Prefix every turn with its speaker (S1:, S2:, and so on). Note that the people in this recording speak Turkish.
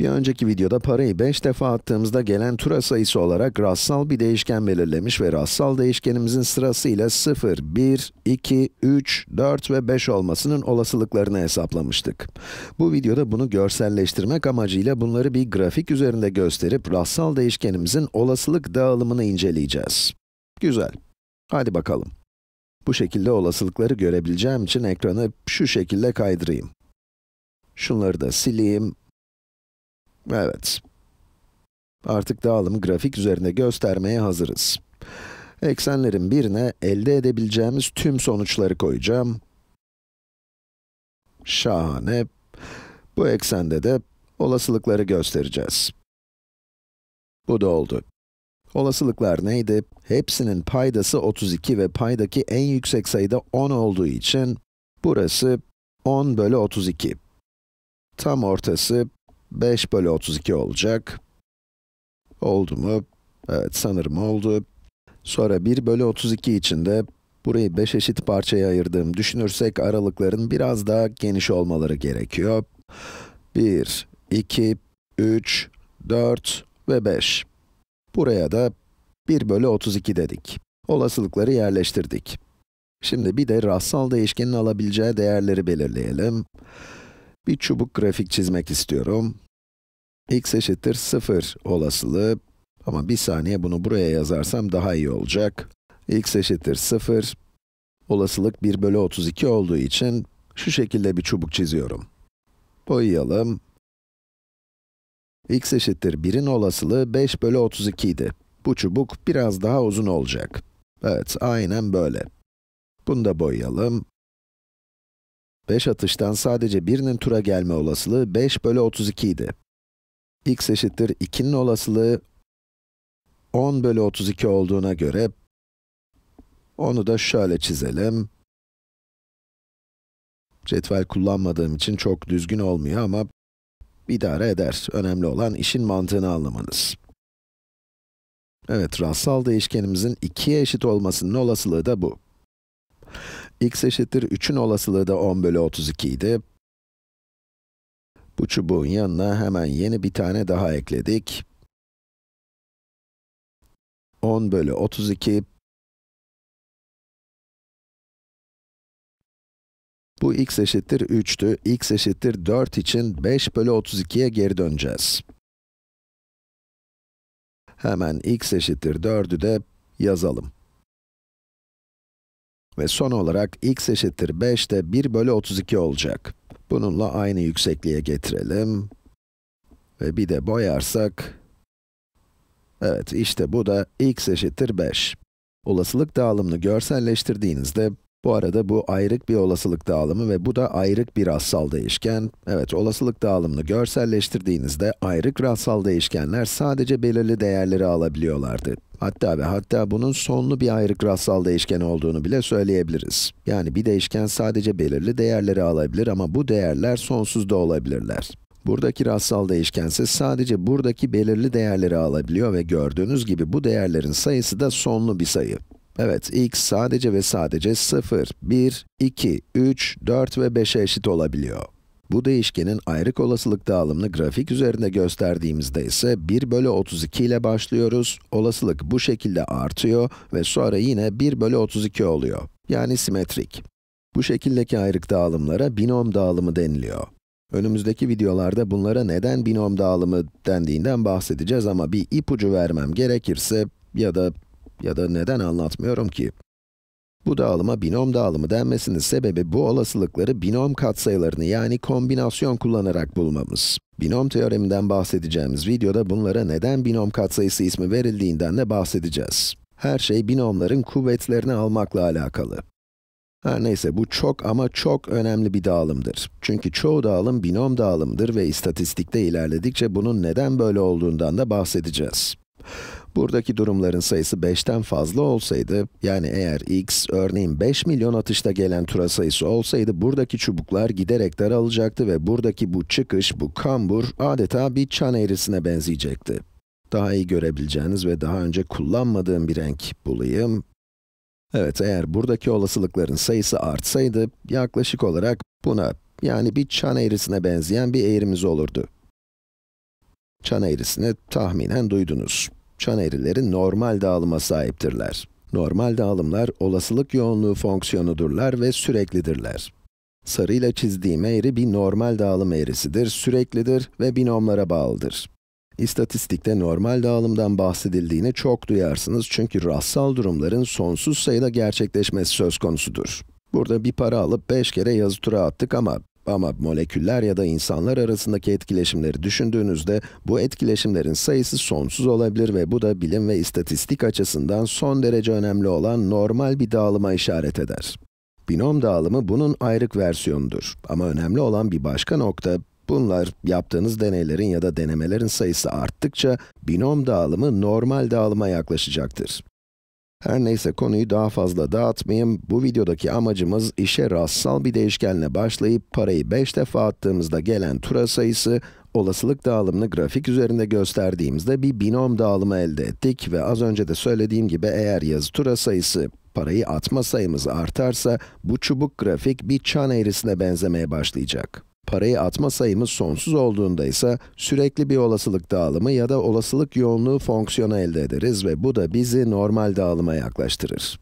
S1: Bir önceki videoda parayı 5 defa attığımızda gelen tura sayısı olarak rastsal bir değişken belirlemiş ve rastsal değişkenimizin sırasıyla 0, 1, 2, 3, 4 ve 5 olmasının olasılıklarını hesaplamıştık. Bu videoda bunu görselleştirmek amacıyla bunları bir grafik üzerinde gösterip rastsal değişkenimizin olasılık dağılımını inceleyeceğiz. Güzel. Hadi bakalım. Bu şekilde olasılıkları görebileceğim için ekranı şu şekilde kaydırayım. Şunları da sileyim Evet. Artık dağılımı grafik üzerinde göstermeye hazırız. Eksenlerin birine elde edebileceğimiz tüm sonuçları koyacağım. Şahane. Bu eksende de olasılıkları göstereceğiz. Bu da oldu. Olasılıklar neydi? Hepsinin paydası 32 ve paydaki en yüksek sayıda 10 olduğu için burası 10 bölü 32. Tam ortası 5 bölü 32 olacak. Oldu mu? Evet, sanırım oldu. Sonra 1 bölü 32 için de burayı 5 eşit parçaya ayırdığım düşünürsek aralıkların biraz daha geniş olmaları gerekiyor. 1, 2, 3, 4 ve 5. Buraya da 1 bölü 32 dedik. Olasılıkları yerleştirdik. Şimdi bir de rastsal değişkenin alabileceği değerleri belirleyelim. Bir çubuk grafik çizmek istiyorum x eşittir 0 olasılığı ama bir saniye bunu buraya yazarsam daha iyi olacak. x eşittir 0, olasılık 1 bölü 32 olduğu için şu şekilde bir çubuk çiziyorum. Boyayalım. x eşittir 1'in olasılığı 5 bölü 32 idi. Bu çubuk biraz daha uzun olacak. Evet, aynen böyle. Bunu da boyayalım. 5 atıştan sadece birinin tura gelme olasılığı 5 bölü 32 idi x eşittir 2'nin olasılığı 10 bölü 32 olduğuna göre, onu da şöyle çizelim. Cetvel kullanmadığım için çok düzgün olmuyor ama idare eder. Önemli olan işin mantığını anlamanız. Evet, rastsal değişkenimizin 2'ye eşit olmasının olasılığı da bu. x eşittir 3'ün olasılığı da 10 bölü 32 idi. Bu çubuğun yanına hemen yeni bir tane daha ekledik. 10 bölü 32. Bu x eşittir 3'tü. x eşittir 4 için 5 bölü 32'ye geri döneceğiz. Hemen x eşittir 4'ü de yazalım. Ve son olarak x eşittir 5 de 1 bölü 32 olacak. Bununla aynı yüksekliğe getirelim. Ve bir de boyarsak, evet işte bu da x eşittir 5. Olasılık dağılımını görselleştirdiğinizde, bu arada bu ayrık bir olasılık dağılımı ve bu da ayrık bir rastsal değişken. Evet, olasılık dağılımını görselleştirdiğinizde ayrık rastsal değişkenler sadece belirli değerleri alabiliyorlardı. Hatta ve hatta bunun sonlu bir ayrık rastsal değişken olduğunu bile söyleyebiliriz. Yani bir değişken sadece belirli değerleri alabilir ama bu değerler sonsuz da olabilirler. Buradaki rastsal değişkense sadece buradaki belirli değerleri alabiliyor ve gördüğünüz gibi bu değerlerin sayısı da sonlu bir sayı. Evet, x sadece ve sadece 0, 1, 2, 3, 4 ve 5'e eşit olabiliyor. Bu değişkenin ayrık olasılık dağılımını grafik üzerinde gösterdiğimizde ise 1 bölü 32 ile başlıyoruz. Olasılık bu şekilde artıyor ve sonra yine 1 bölü 32 oluyor. Yani simetrik. Bu şekildeki ayrık dağılımlara binom dağılımı deniliyor. Önümüzdeki videolarda bunlara neden binom dağılımı dendiğinden bahsedeceğiz ama bir ipucu vermem gerekirse ya da ya da neden anlatmıyorum ki? Bu dağılıma binom dağılımı denmesinin sebebi bu olasılıkları binom katsayılarını yani kombinasyon kullanarak bulmamız. Binom teoreminden bahsedeceğimiz videoda bunlara neden binom katsayısı ismi verildiğinden de bahsedeceğiz. Her şey binomların kuvvetlerini almakla alakalı. Her neyse bu çok ama çok önemli bir dağılımdır. Çünkü çoğu dağılım binom dağılımdır ve istatistikte ilerledikçe bunun neden böyle olduğundan da bahsedeceğiz. Buradaki durumların sayısı 5'ten fazla olsaydı, yani eğer x örneğin 5 milyon atışta gelen tura sayısı olsaydı, buradaki çubuklar giderek daralacaktı ve buradaki bu çıkış, bu kambur adeta bir çan eğrisine benzeyecekti. Daha iyi görebileceğiniz ve daha önce kullanmadığım bir renk bulayım. Evet, eğer buradaki olasılıkların sayısı artsaydı, yaklaşık olarak buna, yani bir çan eğrisine benzeyen bir eğrimiz olurdu. Çan eğrisini tahminen duydunuz. Çan eğrileri normal dağılıma sahiptirler. Normal dağılımlar olasılık yoğunluğu fonksiyonudurlar ve süreklidirler. Sarıyla çizdiğim eğri bir normal dağılım eğrisidir, süreklidir ve binomlara bağlıdır. İstatistikte normal dağılımdan bahsedildiğini çok duyarsınız çünkü rastsal durumların sonsuz sayıda gerçekleşmesi söz konusudur. Burada bir para alıp 5 kere yazı tura attık ama ama moleküller ya da insanlar arasındaki etkileşimleri düşündüğünüzde bu etkileşimlerin sayısı sonsuz olabilir ve bu da bilim ve istatistik açısından son derece önemli olan normal bir dağılıma işaret eder. Binom dağılımı bunun ayrık versiyonudur. Ama önemli olan bir başka nokta, bunlar yaptığınız deneylerin ya da denemelerin sayısı arttıkça binom dağılımı normal dağılıma yaklaşacaktır. Her neyse konuyu daha fazla dağıtmayayım. Bu videodaki amacımız işe rastsal bir değişkenle başlayıp parayı 5 defa attığımızda gelen tura sayısı, olasılık dağılımını grafik üzerinde gösterdiğimizde bir binom dağılımı elde ettik ve az önce de söylediğim gibi eğer yazı tura sayısı parayı atma sayımız artarsa bu çubuk grafik bir çan eğrisine benzemeye başlayacak. Parayı atma sayımız sonsuz olduğunda ise sürekli bir olasılık dağılımı ya da olasılık yoğunluğu fonksiyonu elde ederiz ve bu da bizi normal dağılıma yaklaştırır.